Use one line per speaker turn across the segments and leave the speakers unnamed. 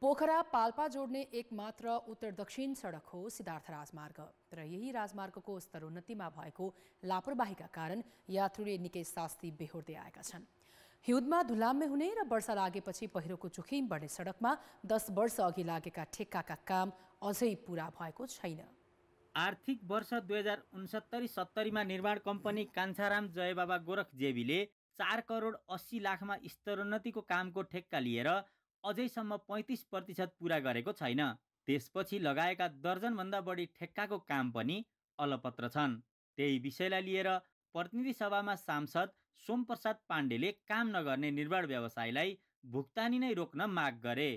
पोखरा पाल्पा जोड्ने एकमात्र उत्तर दक्षिण सडक हो सिद्धार्थ राजमार्ग तर यही राजमार्गको स्तरोन्नतिमा भएको लापरवाहीका कारण यात्रुले निकै शास्ति बेहोर्दै आएका छन् हिउँदमा धुलाम्मे हुने र वर्षा लागेपछि पहिरोको जोखिम बढ्ने सडकमा दस वर्ष अघि लागेका ठेक्काका काम अझै पुरा भएको छैन
आर्थिक वर्ष दुई हजार उन्सत्तरी सत्तरीमा निर्माण कम्पनी कान्छाराम जयबाबा गोरख जेबीले चार करोड अस्सी लाखमा स्तरोन्नतिको कामको ठेक्का लिएर अझैसम्म पैँतिस प्रतिशत पुरा गरेको छैन त्यसपछि लगाएका दर्जनभन्दा बढी ठेक्काको काम पनि अलपत्र छन् त्यही विषयलाई लिएर प्रतिनिधि सभामा सांसद सोमप्रसाद पाण्डेले काम नगर्ने निर्माण व्यवसायलाई भुक्तानी नै रोक्न माग गरे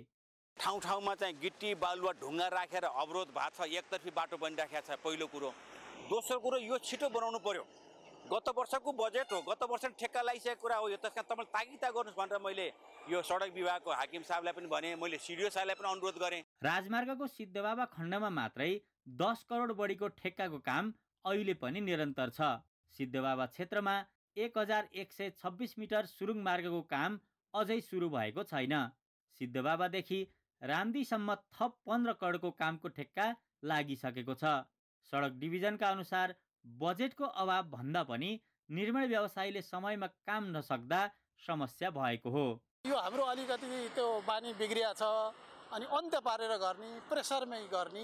ठाउँ ठाउँमा चाहिँ गिट्टी बालुवा ढुङ्गा राखेर अवरोध भएको छ एकतर्फी बाटो बनिराखेको छ पहिलो कुरो दोस्रो कुरो यो छिटो बनाउनु पर्यो गत वर्षको बजेट हो गत वर्ष ठेक्का लगाइसकेको कुरा हो यो त्यस कारण तपाईँले तागिता गर्नुहोस् भनेर मैले यो सडक विभागको हाकिम साहबलाई पनि भने मैले सिडिओ साहबलाई पनि अनुरोध गरेँ
राजमार्गको सिद्धबाबा खण्डमा मात्रै दस करोड बढीको ठेक्काको काम अहिले पनि निरन्तर छ सिद्धबाबा क्षेत्रमा एक हजार एक सय छब्बिस मिटर सुरुङ मार्गको काम अझै सुरु भएको छैन सिद्धबाबादेखि राम्दीसम्म थप पन्ध्र करोडको कामको ठेक्का लागिसकेको छ सडक डिभिजनका अनुसार बजेटको अभाव भन्दा पनि निर्माण व्यवसायीले समयमा काम नसक्दा समस्या भएको हो
यो हाम्रो अलिकति त्यो बानी बिग्रिया छ अनि अन्त्य पारेर गर्ने प्रेसरमै गर्ने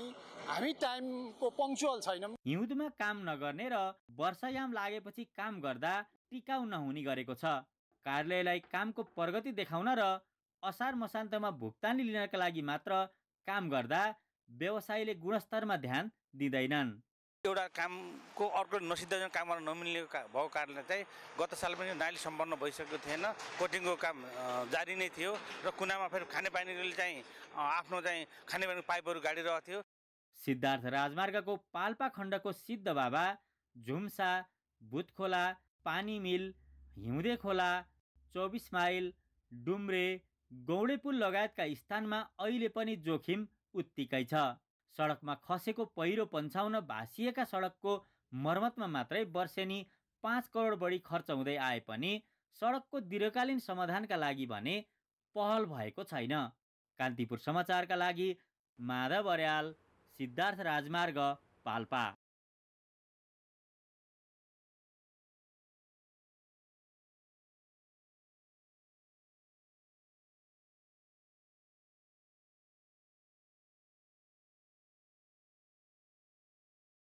हामी टाइमको पङ्चुअल छैनौँ
हिउँदमा काम नगर्ने र वर्षायाम लागेपछि काम गर्दा टिकाउ नहुने गरेको छ कार्यालयलाई कामको प्रगति देखाउन र असार मसान्तमा भुक्तानी लिनका लागि मात्र काम गर्दा व्यवसायले गुणस्तरमा ध्यान दिँदैनन्
एउटा कामको अर्को नसिद्धाजनक काम गर्न नमिल्ने का भएको कारणले चाहिँ गत साल पनि नाली सम्पन्न भइसकेको थिएन कोटिङको काम जारी नै थियो र कुनामा फेरि खानेपानीले चाहिँ आफ्नो चाहिँ खानेपानीको पाइपहरू गाडिरहेको थियो
सिद्धार्थ राजमार्गको पाल्पा खण्डको सिद्ध बाबा झुम्सा बुतखोला पानी मिल हिउँदे खोला चौबिस माइल डुम्रे गौडेपुल लगायतका स्थानमा अहिले पनि जोखिम उत्तिकै छ सडकमा खसेको पहिरो पन्छाउन भाँसिएका सडकको मर्मतमा मात्रै वर्षेनी पाँच करोड बढी खर्च हुँदै आए पनि सडकको दीर्घकालीन समाधानका लागि भने पहल भएको छैन कान्तिपुर समाचारका लागि माधव अर्याल सिद्धार्थ राजमार्ग
पाल्पा